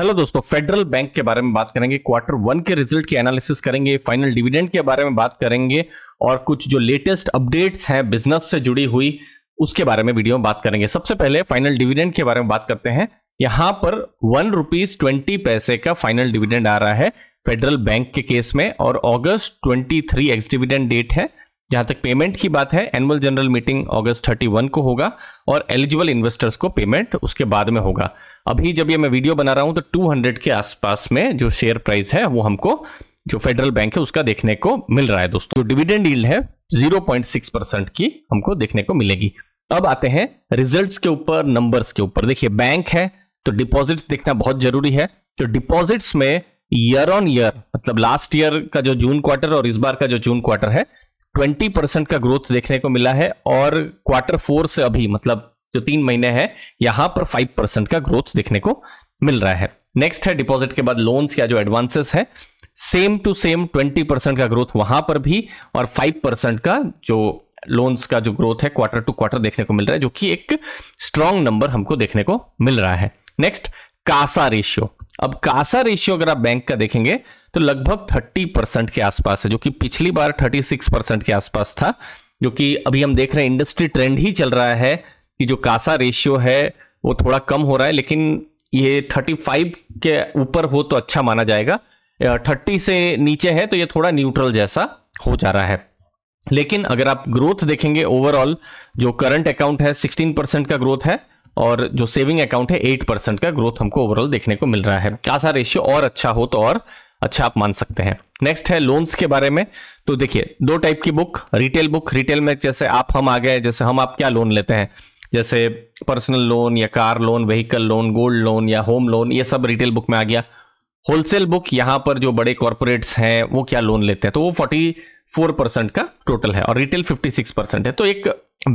hello दोस्तों federal Bank के बारे में बात करेंगे क्वार्टर वन के रिजल्ट की एनालिसिस करेंगे फाइनल डिविडेंड के बारे में बात करेंगे और कुछ जो लेटेस्ट अपडेट्स हैं बिजनेस से जुड़ी हुई उसके बारे में वीडियो में बात करेंगे सबसे पहले फाइनल डिविडेंड के बारे में बात करते हैं यहां पर वन रुपीज ट्वेंटी पैसे का फाइनल डिविडेंड आ रहा है फेडरल बैंक के केस में और August twenty three ex dividend date है जहां तक पेमेंट की बात है एनुअल जनरल मीटिंग अगस्त 31 को होगा और एलिजिबल इन्वेस्टर्स को पेमेंट उसके बाद में होगा अभी जब ये मैं वीडियो बना रहा हूं तो 200 के आसपास में जो शेयर प्राइस है वो हमको जो फेडरल बैंक है उसका देखने को मिल रहा है दोस्तों तो डिविडेंड ईल्ड है जीरो परसेंट की हमको देखने को मिलेगी अब आते हैं रिजल्ट के ऊपर नंबर के ऊपर देखिए बैंक है तो डिपॉजिट्स देखना बहुत जरूरी है तो डिपॉजिट्स में ईयर ऑन ईयर मतलब लास्ट ईयर का जो जून क्वार्टर और इस बार का जो जून क्वार्टर है ट्वेंटी परसेंट का ग्रोथ देखने को मिला है और क्वार्टर फोर से अभी मतलब जो तीन महीने हैं यहां पर फाइव परसेंट का ग्रोथ देखने को मिल रहा है नेक्स्ट है डिपॉजिट के बाद लोन्स या जो एडवांसेस है same to same twenty percent का ग्रोथ वहां पर भी और फाइव परसेंट का जो लोन्स का जो ग्रोथ है क्वार्टर टू क्वार्टर देखने को मिल रहा है जो कि एक स्ट्रांग नंबर हमको देखने को मिल रहा है नेक्स्ट कासा रेशियो अब कासा रेशियो अगर आप बैंक का देखेंगे तो लगभग 30 परसेंट के आसपास है जो कि पिछली बार 36 परसेंट के आसपास था जो कि अभी हम देख रहे हैं इंडस्ट्री ट्रेंड ही चल रहा है कि जो कासा रेशियो है वो थोड़ा कम हो रहा है लेकिन ये 35 के ऊपर हो तो अच्छा माना जाएगा 30 से नीचे है तो ये थोड़ा न्यूट्रल जैसा हो जा रहा है लेकिन अगर आप ग्रोथ देखेंगे ओवरऑल जो करंट अकाउंट है सिक्सटीन परसेंट का ग्रोथ है और जो सेविंग अकाउंट है एट परसेंट का ग्रोथ हमको ओवरऑल देखने को मिल रहा है कासा रेशियो और अच्छा हो तो और अच्छा आप मान सकते हैं नेक्स्ट है लोन्स के बारे में तो देखिए दो टाइप की बुक रिटेल बुक रिटेल में जैसे आप हम आ गए जैसे हम आप क्या लोन लेते हैं जैसे पर्सनल लोन या car loan vehicle loan gold loan या होम लोन ये सब रिटेल बुक में आ गया होलसेल बुक यहाँ पर जो बड़े कॉरपोरेट्स हैं वो क्या लोन लेते हैं तो वो फोर्टी फोर परसेंट का टोटल है और रिटेल फिफ्टी सिक्स परसेंट है तो एक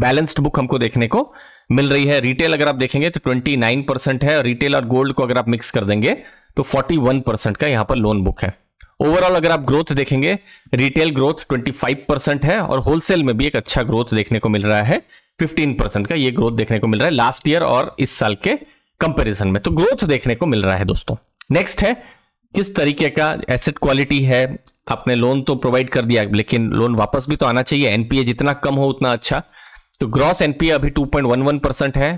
बैलेंस्ड बुक हमको देखने को मिल रही है रिटेल अगर आप देखेंगे तो 29 परसेंट है और रिटेल और गोल्ड को अगर आप मिक्स कर देंगे तो 41 परसेंट का यहां पर लोन बुक है ओवरऑल अगर आप ग्रोथ देखेंगे रिटेल ग्रोथ 25 परसेंट है और होलसेल में भी एक अच्छा ग्रोथ देखने को मिल रहा है 15 परसेंट का ये ग्रोथ देखने को मिल रहा है लास्ट ईयर और इस साल के कंपेरिजन में तो ग्रोथ देखने को मिल रहा है दोस्तों नेक्स्ट है किस तरीके का एसेट क्वालिटी है आपने लोन तो प्रोवाइड कर दिया लेकिन लोन वापस भी तो आना चाहिए एनपीए जितना कम हो उतना अच्छा तो ग्रॉस एनपीए अभी 2.11 परसेंट है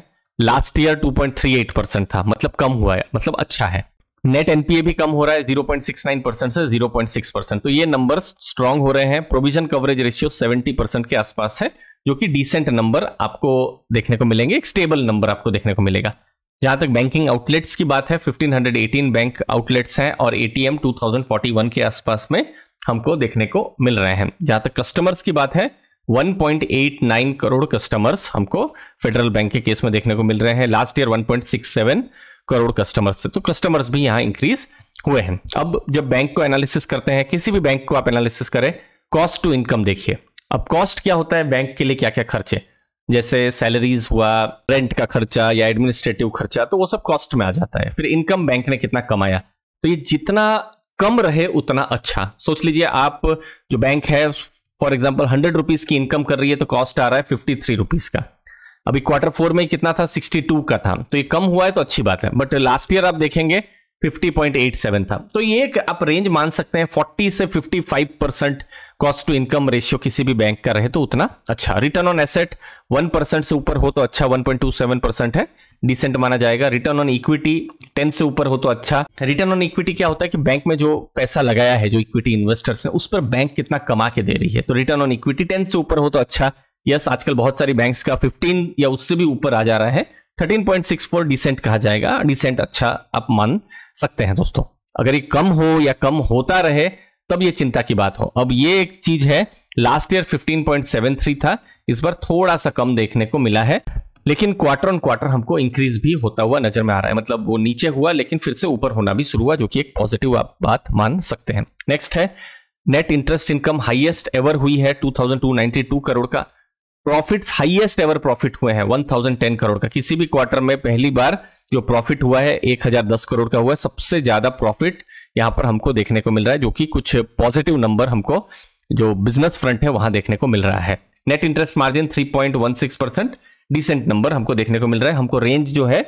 लास्ट ईयर 2.38 परसेंट था मतलब कम हुआ है मतलब अच्छा है नेट एनपीए भी कम हो रहा है 0.69 परसेंट से 0.6 परसेंट तो ये नंबर स्ट्रांग हो रहे हैं प्रोविजन कवरेज रेशियो 70 परसेंट के आसपास है जो कि डिसेंट नंबर आपको देखने को मिलेंगे एक स्टेबल नंबर आपको देखने को मिलेगा जहां तक बैंकिंग आउटलेट्स की बात है 1518 बैंक आउटलेट्स हैं और एटीएम 2041 के आसपास में हमको देखने को मिल रहे हैं जहां तक कस्टमर्स की बात है 1.89 करोड़ कस्टमर्स हमको फेडरल बैंक के केस में देखने को मिल रहे हैं लास्ट ईयर 1.67 करोड़ कस्टमर्स थे तो कस्टमर्स भी यहां इंक्रीज हुए हैं अब जब बैंक को एनालिसिस करते हैं किसी भी बैंक को आप एनालिसिस करें कॉस्ट टू इनकम देखिए अब कॉस्ट क्या होता है बैंक के लिए क्या क्या खर्चे जैसे सैलरीज हुआ रेंट का खर्चा या एडमिनिस्ट्रेटिव खर्चा तो वो सब कॉस्ट में आ जाता है फिर इनकम बैंक ने कितना कमाया तो ये जितना कम रहे उतना अच्छा सोच लीजिए आप जो बैंक है फॉर एग्जाम्पल हंड्रेड रुपीज की इनकम कर रही है तो कॉस्ट आ रहा है फिफ्टी थ्री रुपीज का अभी क्वार्टर फोर में कितना था सिक्सटी टू का था तो ये कम हुआ है तो अच्छी बात है बट लास्ट ईयर आप देखेंगे 50.87 था तो ये एक आप रेंज मान सकते हैं 40 से 55 percent cost to income ratio किसी भी बैंक का रहे तो उतना अच्छा रिटर्न ऑन एसेट 1 परसेंट से ऊपर हो तो अच्छा 1.27 परसेंट है डिसेंट माना जाएगा रिटर्न ऑन इक्विटी 10 से ऊपर हो तो अच्छा रिटर्न ऑन इक्विटी क्या होता है कि बैंक में जो पैसा लगाया है जो इक्विटी इन्वेस्टर्स ने उस पर बैंक कितना कमा के दे रही है तो रिटर्न ऑन इक्विटी टेन से ऊपर हो तो अच्छा यस आजकल बहुत सारी बैंक का फिफ्टीन या उससे भी ऊपर आ जा रहा है 13.64 डिसेंट कहा जाएगा डिसेंट अच्छा आप मान सकते हैं दोस्तों अगर ये कम हो या कम होता रहे तब ये चिंता की बात हो अब ये एक चीज है लास्ट ईयर 15.73 था इस बार थोड़ा सा कम देखने को मिला है लेकिन क्वार्टर ऑन क्वार्टर हमको इंक्रीज भी होता हुआ नजर में आ रहा है मतलब वो नीचे हुआ लेकिन फिर से ऊपर होना भी शुरू हुआ जो कि एक पॉजिटिव आप बात मान सकते हैं नेक्स्ट है net interest income highest ever हुई है 2292 करोड़ का प्रॉफिट हाईएस्ट एवर प्रॉफिट हुए हैं 1010 करोड़ का किसी भी क्वार्टर में पहली बार जो प्रॉफिट हुआ है 1010 करोड़ का हुआ है सबसे ज्यादा प्रॉफिट यहां पर हमको देखने को मिल रहा है जो कि कुछ पॉजिटिव नंबर हमको जो बिजनेस फ्रंट है वहां देखने को मिल रहा है net interest margin three percent decent number हमको देखने को मिल रहा है हमको रेंज जो है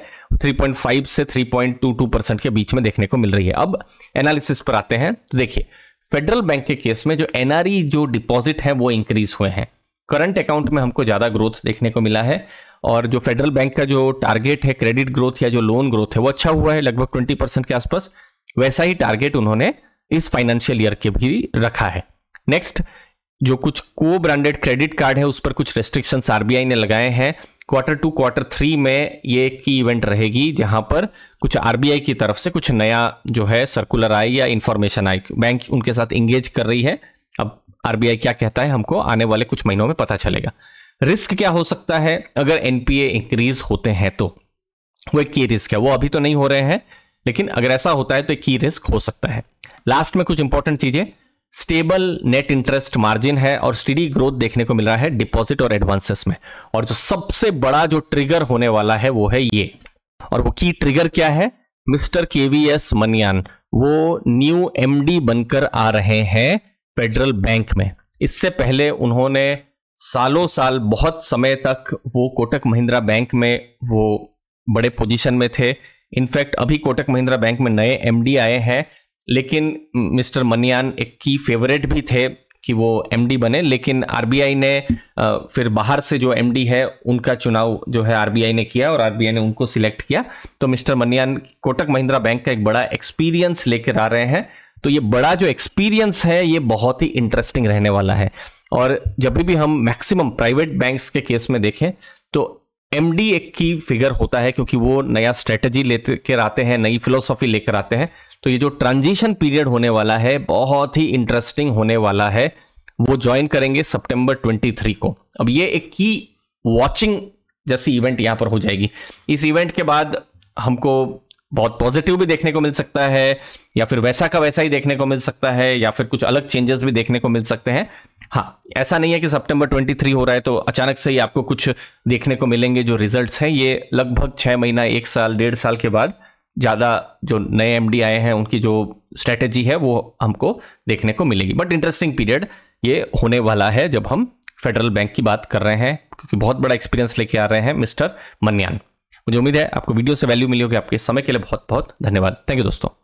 3.5 से 3.22 परसेंट के बीच में देखने को मिल रही है अब एनालिसिस पर आते हैं तो देखिए फेडरल बैंक के केस में जो एनआरई e जो डिपॉजिट है वो इंक्रीज हुए हैं करंट अकाउंट में हमको ज़्यादा ग्रोथ देखने को मिला है और जो फेडरल बैंक का जो टारगेट है क्रेडिट ग्रोथ या जो लोन ग्रोथ है वो अच्छा हुआ है लगभग ट्वेंटी परसेंट के आसपास वैसा ही टारगेट उन्होंने इस फाइनेंशियल ईयर के भी रखा है नेक्स्ट जो कुछ को ब्रांडेड क्रेडिट कार्ड है उस पर कुछ रेस्ट्रिक्शंस आरबीआई ने लगाए हैं क्वार्टर टू क्वार्टर थ्री में ये एक की इवेंट रहेगी जहां पर कुछ आरबीआई की तरफ से कुछ नया जो है सर्कुलर आए या इन्फॉर्मेशन आए बैंक उनके साथ इंगेज कर रही है आरबीआई क्या कहता है हमको आने वाले कुछ महीनों में पता चलेगा रिस्क क्या हो सकता है अगर एनपीए इंक्रीज होते हैं तो वो एक की रिस्क है वो अभी तो नहीं हो रहे हैं लेकिन अगर ऐसा होता है तो एक की रिस्क हो सकता है लास्ट में कुछ इंपॉर्टेंट चीजें स्टेबल नेट इंटरेस्ट मार्जिन है और स्टडी ग्रोथ देखने को मिल रहा है डिपॉजिट और एडवांसेस में और जो सबसे बड़ा जो ट्रिगर होने वाला है वो है ये और वो की ट्रिगर क्या है मिस्टर केवीएस मनियान वो न्यू एमडी बनकर आ रहे हैं फेडरल बैंक में इससे पहले उन्होंने सालों साल बहुत समय तक वो कोटक महिंद्रा बैंक में वो बड़े पोजीशन में थे इनफैक्ट अभी कोटक महिंद्रा बैंक में नए एमडी आए हैं लेकिन मिस्टर मनियान एक की फेवरेट भी थे कि वो एमडी बने लेकिन आरबीआई ने फिर बाहर से जो एमडी है उनका चुनाव जो है आरबीआई ने किया और आरबीआई ने उनको सिलेक्ट किया तो मिस्टर मनियान कोटक महिंद्रा बैंक का एक बड़ा एक्सपीरियंस लेकर आ रहे हैं तो ये बड़ा जो एक्सपीरियंस है ये बहुत ही इंटरेस्टिंग रहने वाला है और जब भी हम मैक्सिमम प्राइवेट बैंक्स के केस में देखें तो एम एक की फिगर होता है क्योंकि वो नया स्ट्रेटजी लेते आते हैं नई फिलोसॉफी लेकर आते हैं तो ये जो ट्रांजिशन पीरियड होने वाला है बहुत ही इंटरेस्टिंग होने वाला है वो ज्वाइन करेंगे सितंबर 23 को अब ये एक की वॉचिंग जैसी इवेंट यहाँ पर हो जाएगी इस इवेंट के बाद हमको बहुत पॉजिटिव भी देखने को मिल सकता है या फिर वैसा का वैसा ही देखने को मिल सकता है या फिर कुछ अलग चेंजेस भी देखने को मिल सकते हैं हाँ ऐसा नहीं है कि सितंबर 23 हो रहा है तो अचानक से ही आपको कुछ देखने को मिलेंगे जो रिजल्ट्स हैं ये लगभग छः महीना एक साल डेढ़ साल के बाद ज़्यादा जो नए एम आए हैं उनकी जो स्ट्रेटेजी है वो हमको देखने को मिलेगी बट इंटरेस्टिंग पीरियड ये होने वाला है जब हम फेडरल बैंक की बात कर रहे हैं क्योंकि बहुत बड़ा एक्सपीरियंस लेके आ रहे हैं मिस्टर मन्यान मुझे उम्मीद है आपको वीडियो से वैल्यू मिली होगी आपके समय के लिए बहुत बहुत धन्यवाद थैंक यू दोस्तों